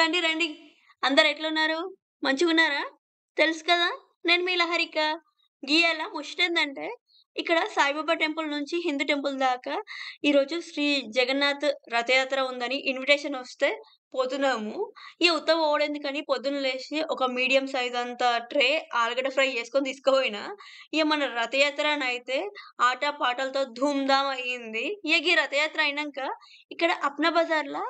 రండి రండి అందరు ఎట్లున్నారు మంచిగున్నారా తెలుసు కదా నేను మీ లహరిక గీయాల ముష్టేందంటే ఇక్కడ సాయిబాబా టెంపుల్ నుంచి హిందూ టెంపుల్ దాకా ఈరోజు శ్రీ జగన్నాథ్ రథయాత్ర ఉందని ఇన్విటేషన్ వస్తే పోతున్నాము ఈ ఉత్త కానీ పొద్దున లేచి ఒక మీడియం సైజ్ అంత ట్రే ఆలుగడ్డ ఫ్రై చేసుకొని తీసుకుపోయినా ఇక మన రథయాత్ర అయితే ఆట పాటలతో ధూమ్ధామ్ అయ్యింది ఇక ఈ రథయాత్ర అయినాక ఇక్కడ అప్న బజార్లో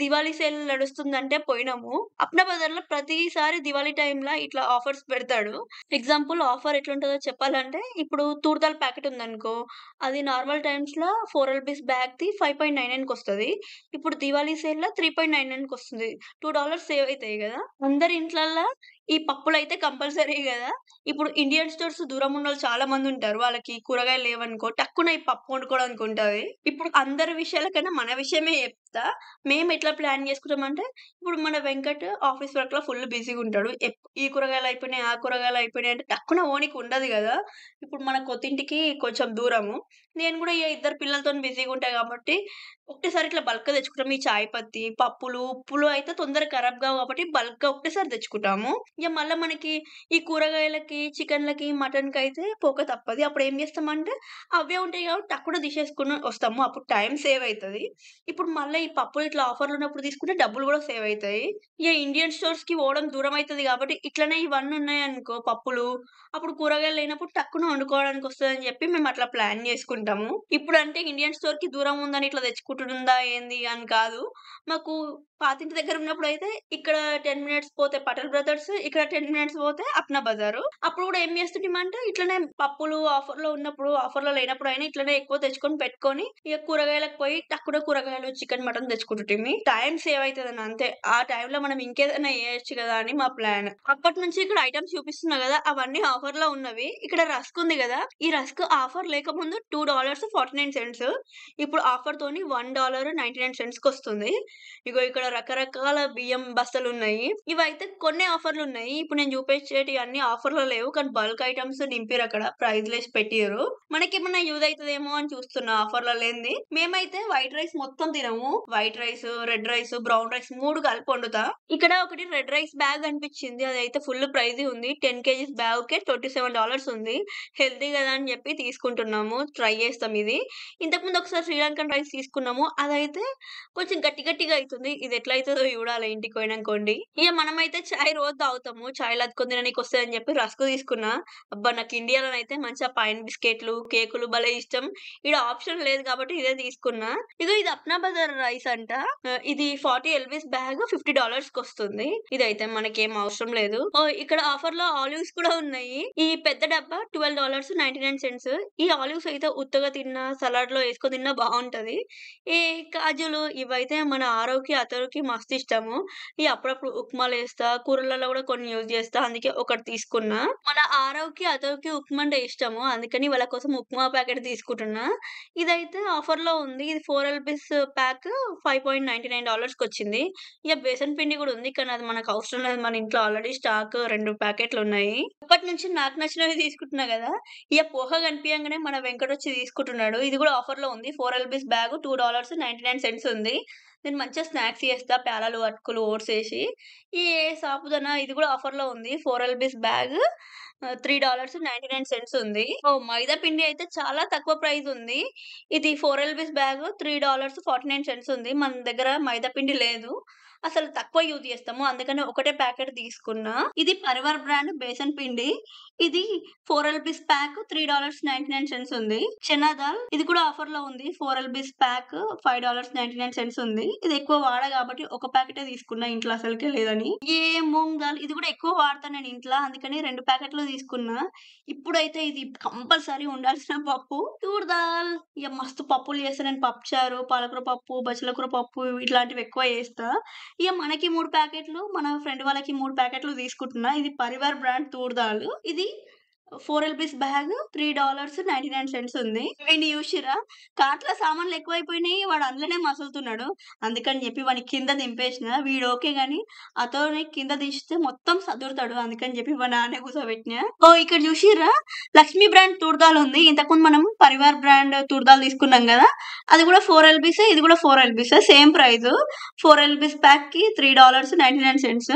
దివాళీ సేల్ నడుస్తుందంటే పోయినాము అప్న బజార్లో ప్రతిసారి దివాళీ టైంలో ఇట్లా ఆఫర్స్ పెడతాడు ఎగ్జాంపుల్ ఆఫర్ ఎట్లుంటుందో చెప్పాలంటే ఇప్పుడు తూర్తాల ప్యాకెట్ ఉందనుకో అది నార్మల్ టైమ్స్లో ఫోర్ ఎల్బీస్ బ్యాగ్ది ఫైవ్ పాయింట్ నైన్ నైన్కి వస్తుంది ఇప్పుడు దివాళీ సేల్లో త్రీ పాయింట్ నైన్ పన్నెండుకి వస్తుంది టూ డాలర్స్ సేవ్ అవుతాయి కదా అందరి ఇంట్లల్లో ఈ పప్పులు అయితే కంపల్సరీ కదా ఇప్పుడు ఇండియన్ స్టోర్స్ దూరం ఉన్న వాళ్ళు చాలా మంది ఉంటారు వాళ్ళకి కూరగాయలు లేవనుకో టక్కున ఈ పప్పు వండుకోవడానికి ఉంటుంది ఇప్పుడు అందరి విషయాల మన విషయమే చెప్తా మేము ఎట్లా ప్లాన్ చేసుకుంటామంటే ఇప్పుడు మన వెంకట్ ఆఫీస్ వర్క్ లో ఫుల్ బిజీగా ఉంటాడు ఈ కూరగాయలు అయిపోయినాయి ఆ కూరగాయలు అయిపోయినాయి అంటే టక్కున ఓనికి ఉండదు కదా ఇప్పుడు మన కొత్తింటికి కొంచెం దూరము నేను కూడా ఇద్దరు పిల్లలతో బిజీగా ఉంటాయి కాబట్టి ఒకటేసారి ఇట్లా బల్క్ తెచ్చుకుంటాం ఈ చాయ్ పత్తి పప్పులు ఉప్పులు అయితే తొందరగా ఖరాబ్ కావు కాబట్టి బల్క్ ఒకటేసారి తెచ్చుకుంటాము ఇక మళ్ళీ మనకి ఈ కూరగాయలకి చికెన్లకి మటన్కి అయితే పోక తప్పది అప్పుడు ఏం చేస్తామంటే అవే ఉంటాయి కాబట్టి అక్కడ తీసేసుకుని వస్తాము అప్పుడు టైం సేవ్ అవుతుంది ఇప్పుడు మళ్ళీ ఈ పప్పులు ఇట్లా ఆఫర్లు ఉన్నప్పుడు తీసుకుంటే డబ్బులు కూడా సేవ్ అవుతాయి ఇక ఇండియన్ స్టోర్స్కి పోవడం దూరం అవుతుంది కాబట్టి ఇట్లనే ఇవన్నీ ఉన్నాయనుకో పప్పులు అప్పుడు కూరగాయలు లేనప్పుడు టక్కున వండుకోవడానికి అని చెప్పి మేము అట్లా ప్లాన్ చేసుకుంటాము ఇప్పుడు అంటే ఇండియన్ స్టోర్కి దూరం ఉందని ఇట్లా తెచ్చుకుంటుందా ఏంది అని కాదు మాకు పాతింటి దగ్గర ఉన్నప్పుడు అయితే ఇక్కడ టెన్ మినిట్స్ పోతే పటల్ బ్రదర్స్ ఇక్కడ టెన్ మినిట్స్ పోతే అప్నా బజారు అప్పుడు కూడా ఏం అంటే ఇట్లనే పప్పులు ఆఫర్ లో ఉన్నప్పుడు ఆఫర్ లో లేనప్పుడు అయినా ఇట్లనే ఎక్కువ తెచ్చుకొని పెట్టుకొని ఇక కూరగాయలకు పోయి తక్కువ కూరగాయలు చికెన్ మటన్ తెచ్చుకుంటుంటే టైం సేవ్ అవుతుంది అంతే ఆ టైంలో మనం ఇంకేదైనా వేయచ్చు కదా అని మా ప్లాన్ అప్పటి నుంచి ఇక్కడ ఐటమ్స్ చూపిస్తున్నా కదా అవన్నీ ఆఫర్ లో ఉన్నవి ఇక్కడ రస్క్ ఉంది కదా ఈ రస్క్ ఆఫర్ లేకముందు two dollars forty nine cents ఇప్పుడు ఆఫర్ తోని one dollar ninety nine cents కి వస్తుంది ఇగో ఇక్కడ రకరకాల బియ్యం బస్తలు ఉన్నాయి ఇవైతే కొన్ని ఆఫర్లు ఉన్నాయి ఉన్నాయి ఇప్పుడు నేను చూపించేటి అన్ని ఆఫర్లు లేవు కానీ బల్క్ ఐటమ్స్ నింపారు అక్కడ ప్రైజ్ లెస్ పెట్టారు ఏమన్నా యూజ్ అవుతుందేమో అని చూస్తున్నా ఆఫర్ల లేనిది మేమైతే వైట్ రైస్ మొత్తం తినము white rice red rice brown rice మూడు కలిపి వండుతా ఇక్కడ ఒకటి రెడ్ రైస్ బ్యాగ్ అనిపించింది అదైతే ఫుల్ ప్రైజ్ ఉంది టెన్ కేజీస్ బ్యాగ్ కే ట్వంటీ సెవెన్ డాలర్స్ ఉంది హెల్తీ కదా అని చెప్పి తీసుకుంటున్నాము ట్రై చేస్తాం ఇది ఇంతకుముందు ఒకసారి శ్రీలంకన్ రైస్ తీసుకున్నాము అదైతే కొంచెం గట్టి గట్టిగా అవుతుంది ఇది ఎట్లా అవుతుందో చూడాలి ఇంటికి పోయినాకోండి ఇక మనమైతే చాయ్ రోజు తాగుతాం పోతాము చాయ్ లాదుకొని తినడానికి వస్తుందని చెప్పి రస్కు తీసుకున్నా అబ్బా నాకు ఇండియాలో అయితే మంచిగా పైన్ బిస్కెట్లు కేకులు భలే ఇష్టం ఇక్కడ ఆప్షన్ లేదు కాబట్టి ఇదే తీసుకున్నా ఇక ఇది అప్నా బజార్ రైస్ అంట ఇది forty LBs bag fifty dollars కి వస్తుంది ఇదైతే ఏం అవసరం లేదు ఇక్కడ ఆఫర్ లో ఆలివ్స్ కూడా ఉన్నాయి ఈ పెద్ద డబ్బా twelve dollars ninety nine cents ఈ ఆలివ్స్ అయితే ఉత్తగా తిన్నా సలాడ్ లో వేసుకొని తిన్నా బాగుంటది ఈ కాజులు ఇవైతే మన ఆరోగ్య అతరుకి మస్తు ఇష్టము ఈ అప్పుడప్పుడు ఉప్మాలు వేస్తా కూరలలో కూడా కొన్ని యూజ్ చేస్తా అందుకే ఒకటి తీసుకున్నా మన ఆరవ్కి అతవ్కి ఉప్మా అంటే ఇష్టము అందుకని వాళ్ళ కోసం ఉప్మా ప్యాకెట్ తీసుకుంటున్నా ఇదైతే లో ఉంది ఇది four LBs pack five point ninety nine డాలర్స్కి వచ్చింది ఇక బేసన్ పిండి కూడా ఉంది కానీ అది మనకు అవసరం లేదు మన ఇంట్లో ఆల్రెడీ స్టాక్ రెండు ప్యాకెట్లు ఉన్నాయి అప్పటి నుంచి నాకు నచ్చినవి తీసుకుంటున్నా కదా ఇక పోహ కనిపించగానే మన వెంకట వచ్చి తీసుకుంటున్నాడు ఇది కూడా ఆఫర్ లో ఉంది four LBs bag two dollars ninety nine cents ఉంది నేను మంచిగా స్నాక్స్ చేస్తా పేలాలు అటుకులు ఓట్స్ వేసి ఈ సాపుదన ఇది కూడా ఆఫర్లో ఉంది four LBs bag three dollars ninety nine cents ఉంది ఓ మైదా పిండి అయితే చాలా తక్కువ ప్రైస్ ఉంది ఇది four LBs bag three dollars forty nine cents ఉంది మన దగ్గర మైదా పిండి లేదు అసలు తక్కువ యూజ్ చేస్తాము అందుకని ఒకటే ప్యాకెట్ తీసుకున్నా ఇది పరివర్ బ్రాండ్ బేసన్ పిండి ఇది four LBs pack three dollars ninety nine cents ఉంది చెన్నదాల్ ఇది కూడా ఆఫర్ లో ఉంది four LBs pack five dollars ninety nine cents ఉంది ఇది ఎక్కువ వాడ కాబట్టి ఒక ప్యాకెటే తీసుకున్నా ఇంట్లో అసలుకే లేదని ఏ మూంగ్ దాల్ ఇది కూడా ఎక్కువ వాడతా నేను ఇంట్లో అందుకని రెండు ప్యాకెట్లు తీసుకున్నా ఇప్పుడైతే ఇది కంపల్సరీ ఉండాల్సిన పప్పు తూర్ దాల్ ఇక మస్తు పప్పులు చేస్తా నేను పప్పుచారు పాలకూర పప్పు బచ్చలకూర పప్పు ఇట్లాంటివి ఎక్కువ చేస్తా ఇక మనకి మూడు ప్యాకెట్లు మన ఫ్రెండ్ వాళ్ళకి మూడు ప్యాకెట్లు తీసుకుంటున్నా ఇది పరివార్ బ్రాండ్ తూర్దాలు ఇది four LBs bag three dollars ninety nine cents ఉంది వీడిని చూసిరా కార్ట్లో సామాన్లు ఎక్కువైపోయినాయి వాడు అందులోనే మసులుతున్నాడు అందుకని చెప్పి వాడిని కింద దింపేసిన వీడు ఓకే గానీ అతని కింద దించితే మొత్తం సదురుతాడు అందుకని చెప్పి మా నాన్న కూర్చోబెట్టిన ఓ ఇక్కడ చూసిరా లక్ష్మీ బ్రాండ్ తూర్దాలు ఉంది ఇంతకుముందు మనం పరివార్ బ్రాండ్ తూర్దాలు తీసుకున్నాం కదా అది కూడా ఫోర్ ఎల్బీస్ ఇది కూడా four LBs same price four LBs pack కి three dollars ninety nine cents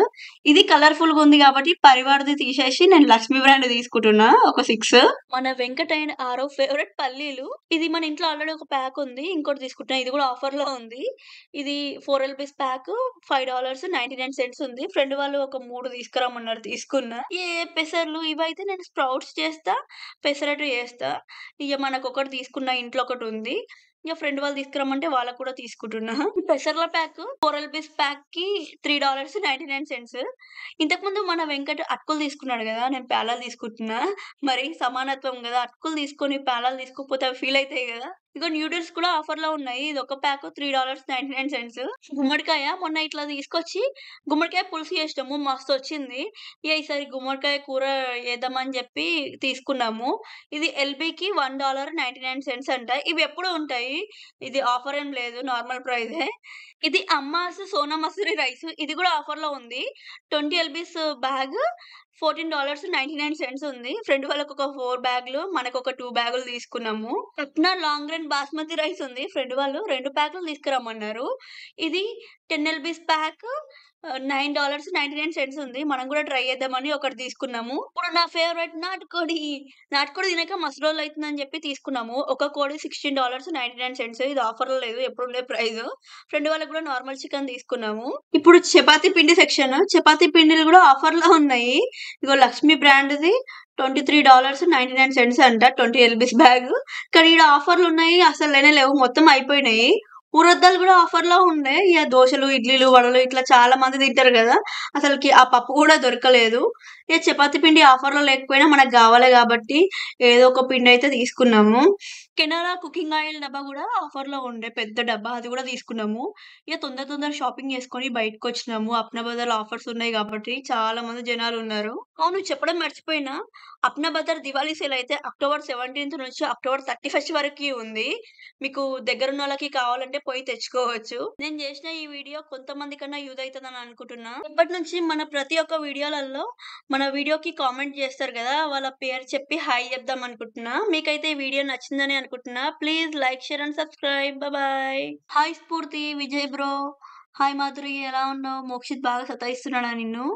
ఇది కలర్ఫుల్ గా ఉంది కాబట్టి పరివార్ది తీసేసి నేను లక్ష్మీ బ్రాండ్ తీసుకుంటున్నాను తీసుకున్నా ఒక సిక్స్ మన వెంకటైన ఆరో ఫేవరెట్ పల్లీలు ఇది మన ఇంట్లో ఆల్రెడీ ఒక ప్యాక్ ఉంది ఇంకోటి తీసుకుంటున్నా ఇది కూడా ఆఫర్ లో ఉంది ఇది four rupees pack five dollars ninety nine cents ఉంది ఫ్రెండ్ వాళ్ళు ఒక మూడు తీసుకురామన్నారు తీసుకున్నా ఏ పెసర్లు ఇవైతే నేను స్ప్రౌట్స్ చేస్తా పెసరట్టు చేస్తా ఇక మనకు ఒకటి తీసుకున్న ఇంట్లో ఒకటి ఉంది ఇంకా ఫ్రెండ్ వాళ్ళు తీసుకురమ్మంటే వాళ్ళకు కూడా తీసుకుంటున్నా పెసర్ల ప్యాక్ కోరల్ బీస్ ప్యాక్ కి three dollars ninety nine cents ఇంతకు ముందు మన వెంకట అటుకులు తీసుకున్నాడు కదా నేను ప్యాలాలు తీసుకుంటున్నా మరి సమానత్వం కదా అటుకులు తీసుకొని ప్యాలాలు తీసుకోకపోతే అవి ఫీల్ అవుతాయి కదా ఇంకా న్యూడిల్స్ కూడా ఆఫర్ లో ఉన్నాయి ఇది ఒక pack three dollars ninety nine cents గుమ్మడికాయ మొన్న ఇట్లా తీసుకొచ్చి గుమ్మడికాయ పులుసు చేసినాము మస్తు వచ్చింది ఇక ఈసారి గుమ్మడికాయ కూర వేద్దామని చెప్పి తీసుకున్నాము ఇది ఎల్బీకి one dollar ninety nine cents అంట ఇవి ఎప్పుడు ఉంటాయి ఇది ఆఫర్ ఏం లేదు నార్మల్ ప్రైజే ఇది అమ్మాస్ సోనా మసూరి రైస్ ఇది కూడా ఆఫర్ లో ఉంది twenty LBs bag fourteen dollars ninety nine cents ఉంది ఫ్రెండ్ వాళ్ళకి ఒక ఫోర్ బ్యాగ్లు మనకు ఒక టూ బ్యాగులు తీసుకున్నాము Patna long run basmati rice ఉంది ఫ్రెండ్ వాళ్ళు రెండు ప్యాకులు తీసుకురమ్మన్నారు ఇది ten LBs pack nine dollars ninety nine cents ఉంది మనం కూడా ట్రై చేద్దామని ఒకటి తీసుకున్నాము ఇప్పుడు నా ఫేవరెట్ నాటుకోడి నాటుకోడి తినక మస్తు రోజులు అవుతుందని చెప్పి తీసుకున్నాము ఒక కోడి sixteen dollars ninety nine cents ఇది ఆఫర్లో లేదు ఎప్పుడు ఉండే ప్రైస్ ఫ్రెండ్ వాళ్ళకి కూడా నార్మల్ చికెన్ తీసుకున్నాము ఇప్పుడు చపాతి పిండి సెక్షన్ చపాతి పిండిలు కూడా ఆఫర్లో ఉన్నాయి ఇదిగో లక్ష్మి బ్రాండ్ది twenty three dollars ninety nine cents అంట ట్వంటీ ఎల్బీస్ బ్యాగ్ కానీ ఇక్కడ ఆఫర్లు ఉన్నాయి అసలు లేనే లేవు మొత్తం అయిపోయినాయి ఉరద్దాలు కూడా ఆఫర్లో ఉన్నాయి ఇక దోశలు ఇడ్లీలు వడలు ఇట్లా చాలా మంది తింటారు కదా అసలుకి ఆ పప్పు కూడా దొరకలేదు ఇక చపాతి పిండి ఆఫర్లో లేకపోయినా మనకు కావాలి కాబట్టి ఏదో ఒక పిండి అయితే తీసుకున్నాము కెనరా కుకింగ్ ఆయిల్ డబ్బా కూడా ఆఫర్ లో ఉండే పెద్ద డబ్బా అది కూడా తీసుకున్నాము ఇక తొందర తొందర షాపింగ్ చేసుకొని బయటకు వచ్చినాము అప్నబదర్ ఆఫర్స్ ఉన్నాయి కాబట్టి చాలా మంది జనాలు ఉన్నారు అవును చెప్పడం మర్చిపోయినా అప్నబదర్ దివాళీ సేల్ అయితే అక్టోబర్ సెవెంటీన్త్ నుంచి అక్టోబర్ థర్టీ ఫస్ట్ వరకు ఉంది మీకు దగ్గర ఉన్న వాళ్ళకి కావాలంటే పోయి తెచ్చుకోవచ్చు నేను చేసిన ఈ వీడియో కొంతమంది కన్నా యూజ్ అవుతుందని అనుకుంటున్నా ఇప్పటి నుంచి మన ప్రతి ఒక్క వీడియోలలో మన వీడియోకి కామెంట్ చేస్తారు కదా వాళ్ళ పేరు చెప్పి హాయ్ చెప్దాం అనుకుంటున్నా మీకైతే ఈ వీడియో నచ్చిందని అనుకుంటున్నా అనుకుంటున్నా please like share and subscribe bye hi Spoorthi Vijay bro hi Madhuri ఎలా ఉన్నావు మోక్షిత్ బాగా సతాయిస్తున్నాడా నిన్ను